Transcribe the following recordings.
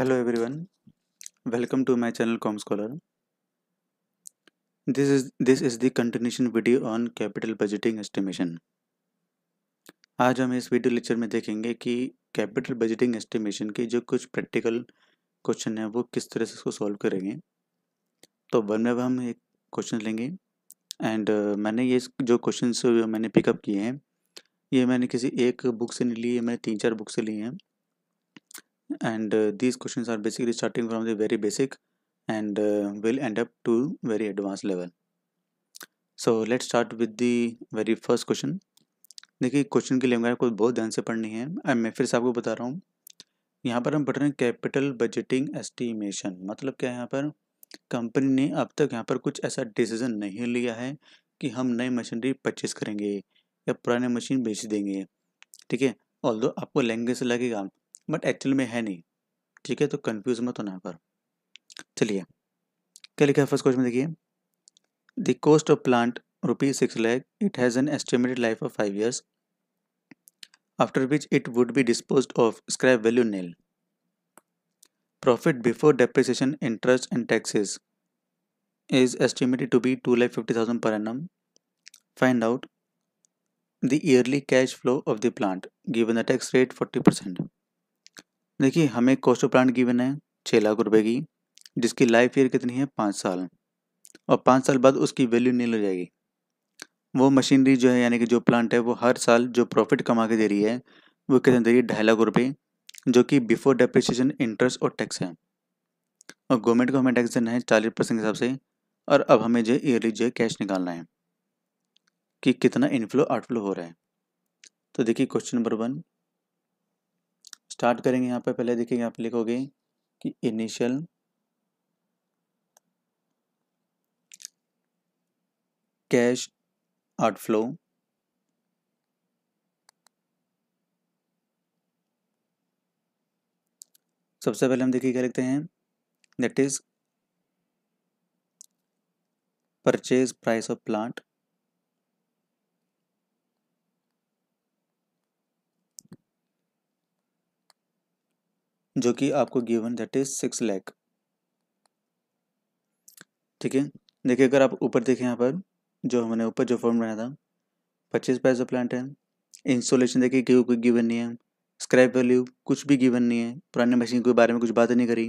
hello everyone welcome to my channel Com Scholar this is this is the continuation video on capital budgeting estimation आज हम इस video lecture में देखेंगे कि capital budgeting estimation के जो कुछ प्रैक्टिकल क्वेश्चन हैं वो किस तरह से इसको सॉल्व करेंगे तो वन में हम एक क्वेश्चन लेंगे एंड uh, मैंने ये जो क्वेश्चन मैंने पिकअप किए हैं ये मैंने किसी एक बुक से नहीं लिए मैंने तीन चार बुक से लिए हैं and uh, these questions are basically starting from the very basic and uh, will end up to very advanced level so let's start with the very first question देखिए क्वेश्चन की लैंग्वेज आपको बहुत ध्यान से पढ़नी है मैं फिर से आपको बता रहा हूँ यहाँ पर हम पढ़ रहे हैं कैपिटल बजटिंग एस्टीमेशन मतलब क्या है यहाँ पर कंपनी ने अब तक यहाँ पर कुछ ऐसा डिसीजन नहीं लिया है कि हम नई मशीनरी परचेज करेंगे या पुराने मशीन बेच देंगे ठीक है ऑल दो आपको लैंग्वेज से लगेगा बट एक्चुअल में है नहीं ठीक है तो कंफ्यूज मत होना पर चलिए क्या लिखा है फर्स्ट क्वेश्चन देखिए the cost of plant rupees six lakh it has an estimated life of five years after which it would be dispose of scrap value nil profit before depreciation interest and taxes is estimated to be two lakh fifty thousand per annum find out the yearly cash flow of the plant given the tax rate forty percent देखिए हमें cost of plant given है छः लाख रुपए की जिसकी life year कितनी है पाँच साल और पाँच साल बाद उसकी वैल्यू नील हो जाएगी वो मशीनरी जो है यानी कि जो प्लांट है वो हर साल जो प्रॉफिट कमा के दे रही है वो कितने दे रही है ढाई लाख रुपये जो कि बिफोर डेप्रिसिएशन इंटरेस्ट और टैक्स है और गवर्नमेंट को हमें टैक्स देना है चालीस परसेंट के हिसाब से और अब हमें जो है ईयरली जो है कैश निकालना है कि कितना इनफ्लो आउटफ्लो हो रहा है तो देखिए क्वेश्चन नंबर वन स्टार्ट करेंगे यहाँ पर पहले देखेंगे आप लिखोगे कि इनिशियल कैश आउटफ्लो सबसे पहले हम देखिए क्या लिखते हैं that is purchase price of plant जो कि आपको given that is six lakh ठीक है देखिए अगर आप ऊपर देखें यहाँ पर जो हमने ऊपर जो फॉर्म बनाया था पच्चीस पैसा प्लांट है इंस्टॉलेशन देखिए क्यों कोई गिवन नहीं है स्क्रैप वैल्यू कुछ भी गिवन नहीं है पुराने मशीन के बारे में कुछ बात नहीं करी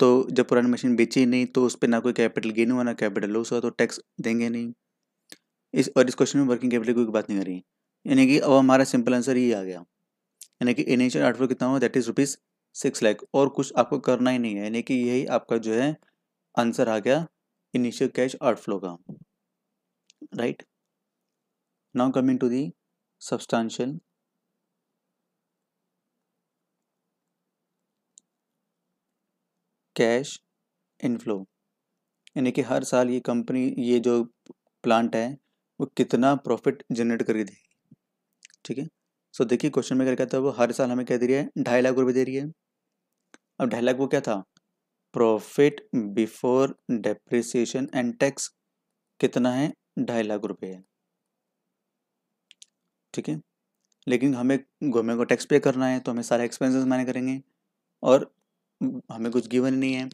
तो जब पुरानी मशीन बेची नहीं तो उस पर ना कोई कैपिटल गेन हुआ ना कैपिटल लॉस हुआ तो टैक्स देंगे नहीं इस और इस क्वेश्चन में वर्किंग कैपिटल की कोई बात नहीं करी यानी कि अब हमारा सिंपल आंसर ये आ गया यानी कि इनिशियल आउटफ्लो कितना हुआ that is rupees six lakh और कुछ आपको करना ही नहीं है यानी कि यही आपका जो है आंसर आ गया इनिशियल कैश आउटफ्लो का right now coming to the substantial cash inflow यानी कि हर साल ये कंपनी ये जो प्लांट है वो कितना प्रॉफिट जनरेट रही देगी ठीक है सो देखिए क्वेश्चन में क्या कहता है वो हर साल हमें क्या दे रही है ढाई लाख रुपए दे रही है अब ढाई लाख वो क्या था profit before depreciation and tax कितना है ढाई लाख रुपए है ठीक है लेकिन हमें गवर्नमेंट को टैक्स पे करना है तो हमें सारे एक्सपेंसेस माने करेंगे और हमें कुछ गिवन नहीं है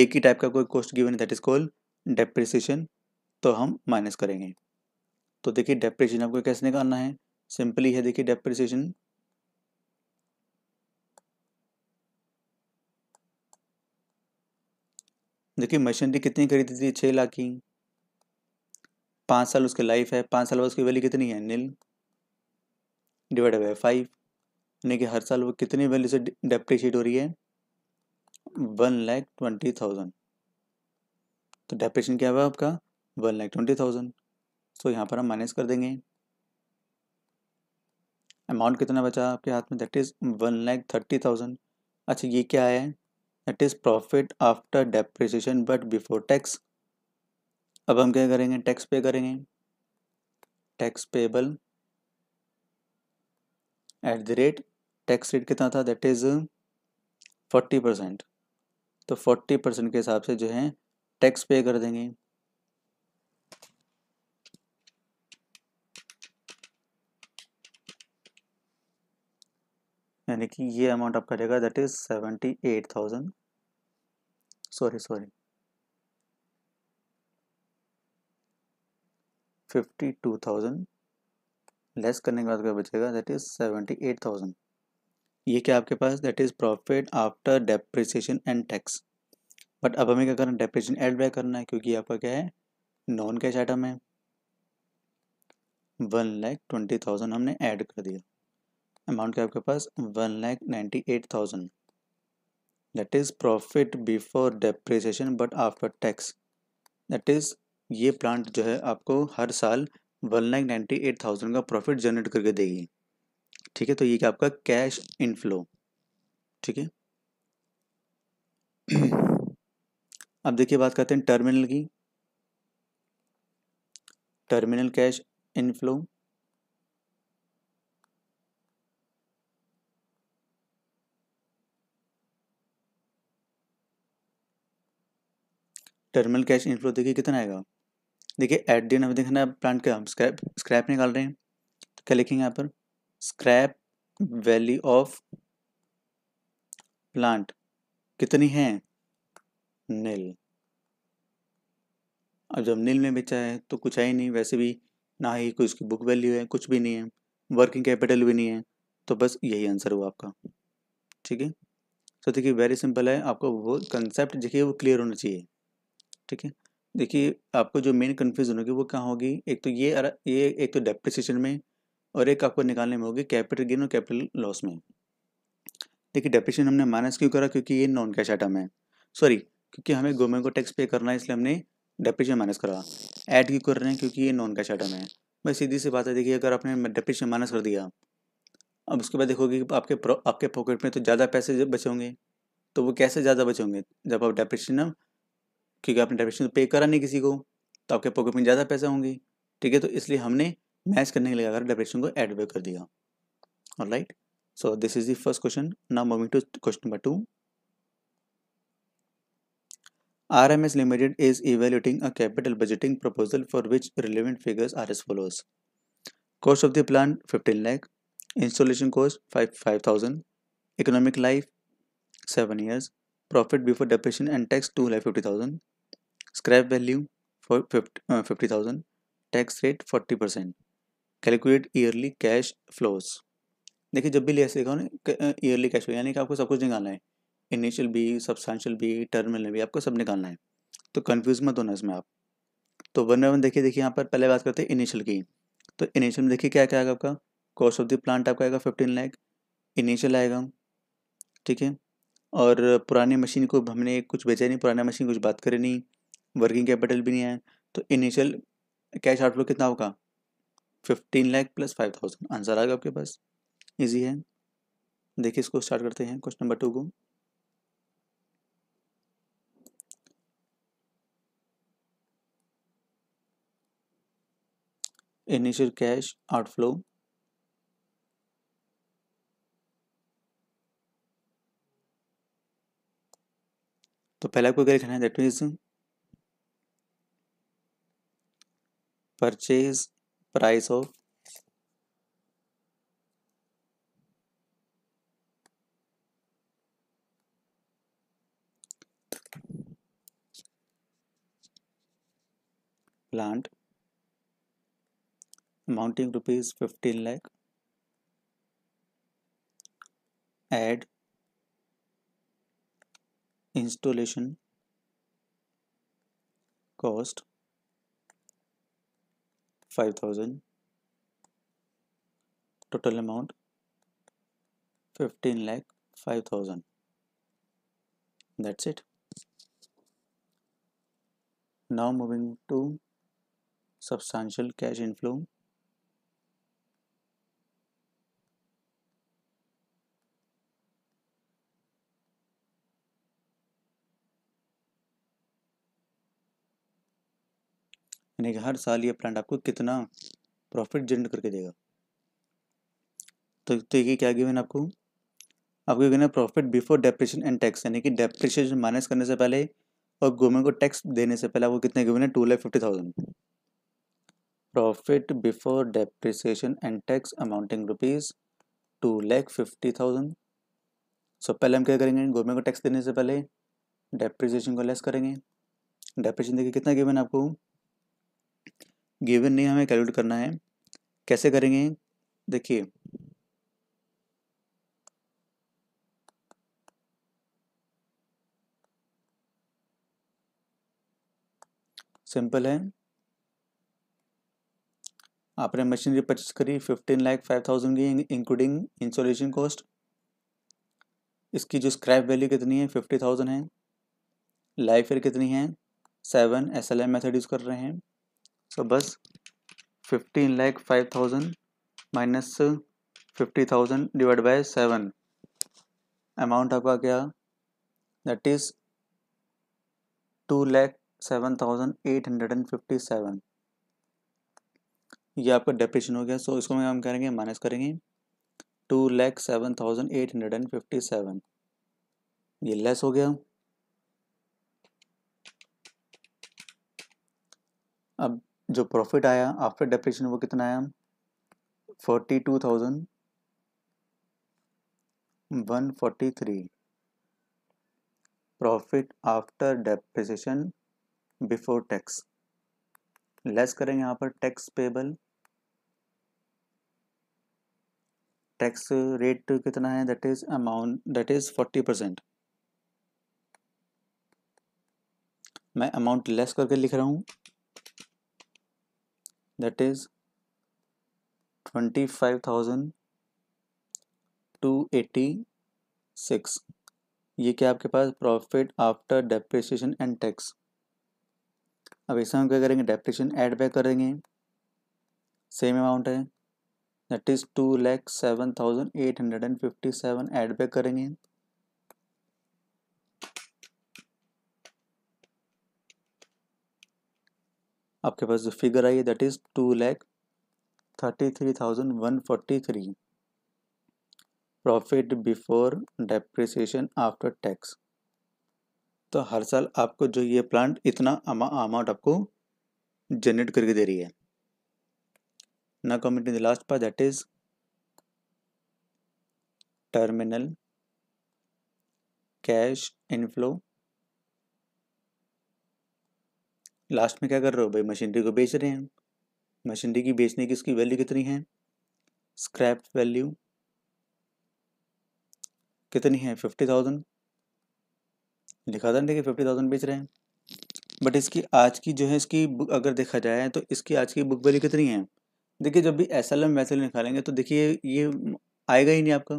एक ही टाइप का कोई cost given that is called depreciation तो हम माइनस करेंगे तो देखिए डेप्रिसिएशन आपको कैसे निकालना है सिंपली है देखिए डेप्रिसिएशन देखिए मशीनरी कितनी खरीदी थी छः लाख की पाँच साल उसकी लाइफ है पाँच साल बाद उसकी वैल्यू कितनी है नील डिवाइड बाई फाइव यानी कि हर साल वो कितनी वैल्यू से डेप्रिशिएट हो रही है वन लैख ट्वेंटी थाउजेंड तो डेप्रेशन क्या हुआ आपका one lakh twenty thousand so यहाँ पर हम माइनस कर देंगे अमाउंट कितना बचा आपके हाथ में that is one lakh thirty thousand अच्छा ये क्या है that is profit after depreciation but before tax अब हम क्या करेंगे टैक्स पे करेंगे tax payable at the rate tax rate कितना था दैट इज फोर्टी परसेंट तो फोर्टी परसेंट के हिसाब से जो है टैक्स पे कर देंगे यानी कि ये अमाउंट आपका रहेगा that is seventy eight thousand sorry sorry fifty two thousand less करने के बाद क्या बचेगा that is seventy eight thousand ये क्या आपके पास that is profit after depreciation and tax but अब हमें क्या करना है डेप्रिसिएशन एड बैक करना है क्योंकि आपका क्या है नॉन कैश आइटम है वन लैख ट्वेंटी थाउजेंड हमने ऐड कर दिया अमाउंट क्या आपके पास one lakh ninety eight thousand that is profit before depreciation but after tax that is ये प्लांट जो है आपको हर साल one lakh ninety eight thousand का प्रॉफिट जनरेट करके देगी ठीक है तो ये क्या आपका कैश इनफ्लो ठीक है अब देखिए बात करते हैं टर्मिनल की terminal cash inflow terminal cash inflow देखिए कितना आएगा देखिए एट दी एंड हमें देखना है प्लांट का हम स्क्रैप स्क्रैप निकाल रहे हैं तो क्या लिखेंगे यहाँ पर स्क्रैप वैली ऑफ प्लांट कितनी है नील अब जब नील में बेचा है तो कुछ है ही नहीं वैसे भी ना ही कोई उसकी बुक वैल्यू है कुछ भी नहीं है वर्किंग कैपिटल भी नहीं है तो बस यही आंसर हुआ आपका ठीक है तो देखिए वेरी सिंपल है आपको वो कंसेप्ट देखिए वो क्लियर होना चाहिए ठीक है देखिए आपको जो मेन कन्फ्यूज़न होगी वो क्या होगी एक तो ये ये एक तो डेप्रिसिएशन में और एक आपको निकालने में होगी कैपिटल गेन और कैपिटल लॉस में देखिए डेप्रिसिएशन हमने माइनस क्यों करा क्योंकि ये नॉन कैश आइटम है सॉरी क्योंकि हमें गवर्नमेंट को टैक्स पे करना है इसलिए हमने डेप्रिसिएशन माइनस करा ऐड क्यों कर रहे हैं क्योंकि ये नॉन कैश आइटम है बस सीधी सी बात है देखिए अगर आपने डेप्रिसिएशन माइनस कर दिया अब उसके बाद देखोगे आपके आपके पॉकेट में तो ज़्यादा पैसे बचे होंगे तो वो कैसे ज़्यादा बचे होंगे जब आप डेप्रिसिएशन क्योंकि आपने डेबिट पे तो करा नहीं किसी को तो आपके पॉकेट में ज़्यादा पैसा होंगे ठीक है तो इसलिए हमने मैच करने के लिए अगर डेबिटेशन को एडवे कर दिया और right so this is the first question now moving to question number two R M S limited is evaluating a capital budgeting proposal for which relevant figures are as follows cost of the plant fifteen lakh installation cost five five thousand economic life seven years profit before profit before depreciation and tax 2 lakh 50000 scrap fifty thousand tax rate forty percent calculate yearly cash flows देखिए जब भी ले सकेगा yearly cash flow यानी कि आपको सब कुछ निकालना है इनिशियल भी सबस्टांशियल भी टर्मिनल भी आपको सब निकालना है तो कन्फ्यूज मत होना इसमें आप तो वन वन देखिए देखिए यहाँ पर पहले बात करते हैं इनिशियल की तो इनिशियल में देखिए क्या क्या आएगा आपका कॉस्ट ऑफ द प्लांट आपका आएगा फिफ्टीन लैख इनिशियल आएगा ठीक है और पुराने मशीन को हमने कुछ बेचा नहीं पुराना मशीन कुछ बात करें नहीं वर्किंग कैपिटल भी नहीं है तो इनिशियल कैश आउटफ्लो कितना होगा fifteen lakh plus five thousand answer आएगा आपके पास इजी है देखिए इसको स्टार्ट करते हैं क्वेश्चन नंबर टू को इनिशियल कैश आउटफ्लो तो पहला आपको क्या लिखना है that means purchase price of plant amounting rupees fifteen lakh add installation cost 5000 total amount 15 lakh 5000 that's it now moving to substantial cash inflow यानी कि हर साल ये प्लांट आपको कितना प्रॉफिट जनरेट करके देगा तो तो ये क्या गिवन आपको आपको गिवन है profit before depreciation and tax यानी कि डेप्रिशिएशन माइनस करने से पहले और गवर्नमेंट को टैक्स देने से पहले आपको कितने गिवन है two lakh fifty thousand profit before depreciation and tax amounting rupees two lakh fifty thousand so पहले हम क्या करेंगे गवर्नमेंट को टैक्स देने से पहले डेप्रिसिएशन को लेस करेंगे डेप्रिसिएशन देखिए कितना गिवन है आपको गिवन नहीं हमें कैलकुलेट करना है कैसे करेंगे देखिए सिंपल है आपने मशीनरी परचेस करी फिफ्टीन लाख फाइव थाउजेंड की इंक्लूडिंग इंस्टॉलेशन कॉस्ट इसकी जो स्क्रैप वैल्यू कितनी है फिफ्टी थाउजेंड है लाइफ एयर कितनी है seven S L M method use कर रहे हैं सो बस fifteen lakh five thousand minus fifty thousand divide by seven amount आपका क्या that is two lakh seven thousand eight hundred and fifty seven ये आपका डेप्रेशन हो गया सो so इसको हम हम करेंगे माइनस करेंगे two lakh seven thousand eight hundred and fifty seven ये लेस हो गया अब जो प्रॉफिट आया आफ्टर डेप्रेशन वो कितना आया forty two thousand one forty three profit after depreciation before tax less करेंगे यहाँ पर टैक्स पेबल टैक्स रेट कितना है that is amount that is forty percent मैं अमाउंट लेस करके लिख रहा हूँ that is 25,286 ये क्या आपके पास profit after depreciation and tax अब इसमें हम क्या करेंगे डेप्रिसिएशन ऐड बैक करेंगे सेम अमाउंट है that is two lakh seven thousand eight hundred and fifty seven add back करेंगे आपके पास जो फिगर आई है that is two lakh thirty three thousand one forty three profit before depreciation after tax तो हर साल आपको जो ये प्लांट इतना अमाउंट आपको जनरेट करके दे रही है ना comment in the last part that is terminal cash inflow last में क्या कर रहे हो भाई मशीनरी को बेच रहे हैं मशीनरी की बेचने की इसकी वैल्यू कितनी है स्क्रैप वैल्यू कितनी है फिफ्टी थाउजेंड लिखा था देखिए फिफ्टी थाउजेंड बेच रहे हैं बट इसकी आज की जो है इसकी अगर देखा जाए तो इसकी आज की बुक वैल्यू कितनी है देखिए जब भी एस एल एम वैसे निकालेंगे तो देखिए ये आएगा ही नहीं आपका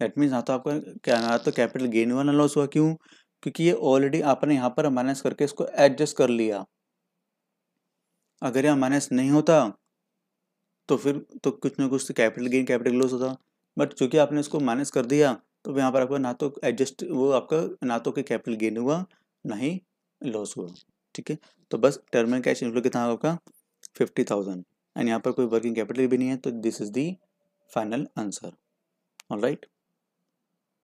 दैट मीन्स ना तो आपका क्या ना तो कैपिटल गेन हुआ ना लॉस हुआ क्यों क्योंकि ये ऑलरेडी आपने यहाँ पर माइनस करके इसको एडजस्ट कर लिया अगर यहाँ माइनस नहीं होता तो फिर तो कुछ ना कुछ तो कैपिटल गेन कैपिटल लॉस होता बट चूंकि आपने इसको माइनस कर दिया तो यहाँ पर आपका ना तो एडजस्ट वो आपका ना तो कैपिटल गेन हुआ ना ही लॉस हुआ ठीक है तो बस टर्मिनल कैश इनफ्लो कितना आपका फिफ्टी थाउजेंड एंड यहाँ पर कोई वर्किंग कैपिटल भी नहीं है तो this is the final answer all right